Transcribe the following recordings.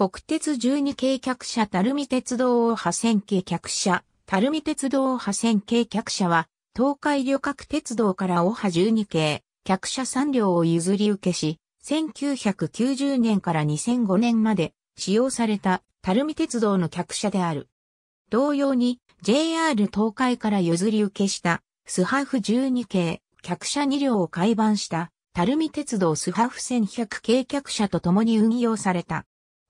国鉄12系客車たるみ鉄道を破線系客車、たるみ鉄道を破線系客車は、東海旅客鉄道から大ハ12系、客車3両を譲り受けし、1990年から2005年まで使用されたたるみ鉄道の客車である。同様に JR 東海から譲り受けしたスハフ12系客車2両を改版したたるみ鉄道スハフ1100系客車と共に運用された。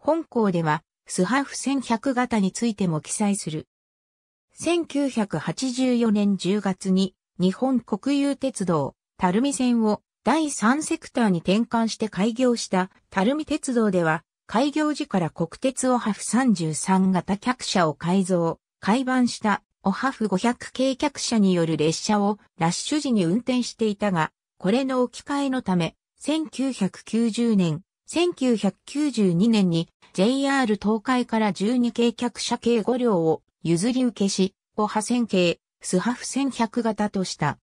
本校では、スハフ1100型についても記載する。1984年10月に日本国有鉄道、垂水線を第3セクターに転換して開業した垂水鉄道では、開業時から国鉄オハフ33型客車を改造、改版したオハフ500系客車による列車をラッシュ時に運転していたが、これの置き換えのため、1990年1992年に JR 東海から12系客車系5両を譲り受けし、5派線系、スハフ1100型とした。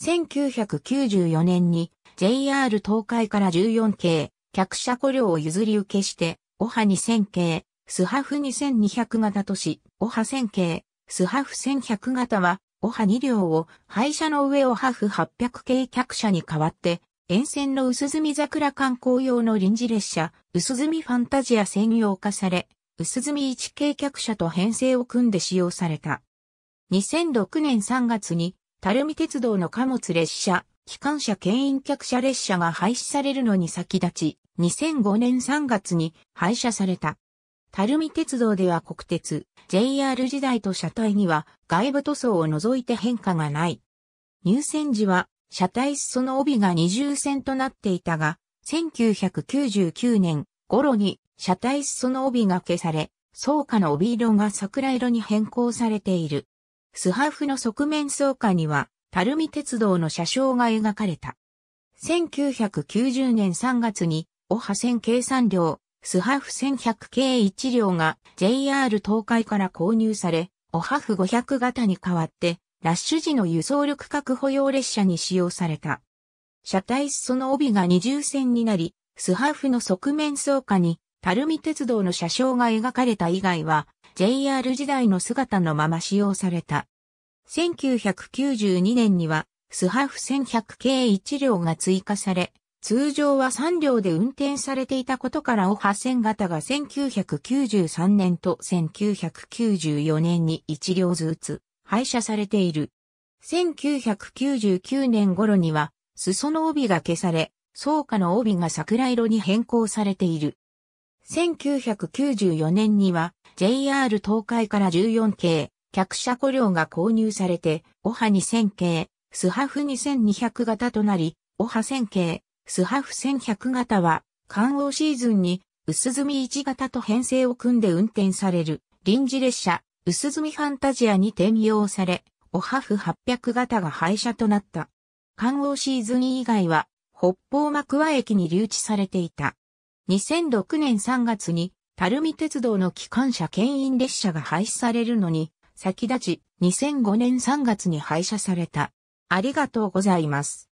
1994年に JR 東海から14系、客車5両を譲り受けして、オハ2000系、スハフ2200型とし、オハ1000系、スハフ1100型は、オハ2両を廃車の上オハフ800系客車に代わって沿線の薄住桜観光用の臨時列車、薄住ファンタジア専用化され、薄住一系客車と編成を組んで使用された。2006年3月に、垂水鉄道の貨物列車、機関車牽引客車列車が廃止されるのに先立ち、2005年3月に廃車された。垂水鉄道では国鉄、JR 時代と車体には外部塗装を除いて変化がない。入線時は車体裾の帯が二重線となっていたが、1999年頃に車体裾の帯が消され、草下の帯色が桜色に変更されている。スハーフの側面草下には、垂水鉄道の車掌が描かれた。1990年3月に、オハ線計算量、スハーフ1100系1両が JR 東海から購入され、オハフ500型に代わってラッシュ時の輸送力確保用列車に使用された。車体裾の帯が二重線になり、スハーフの側面草下に、垂水鉄道の車掌が描かれた以外は、JR 時代の姿のまま使用された。1992年には、スハーフ1100系1両が追加され、通常は3両で運転されていたことからオハ線型が1993年と1994年に1両ずつ、廃車されている。1999年頃には、裾の帯が消され、草加の帯が桜色に変更されている。1994年には、JR 東海から14系、客車庫量が購入されて、オハ2000系、スハフ2200型となり、オハ1000系、スハフ1100型は、観応シーズンに、薄積み1型と編成を組んで運転される、臨時列車、薄積みファンタジアに転用され、オハフ800型が廃車となった。関王シーズン以外は、北方幕和駅に留置されていた。2006年3月に、垂水鉄道の機関車牽引列車が廃止されるのに、先立ち、2005年3月に廃車された。ありがとうございます。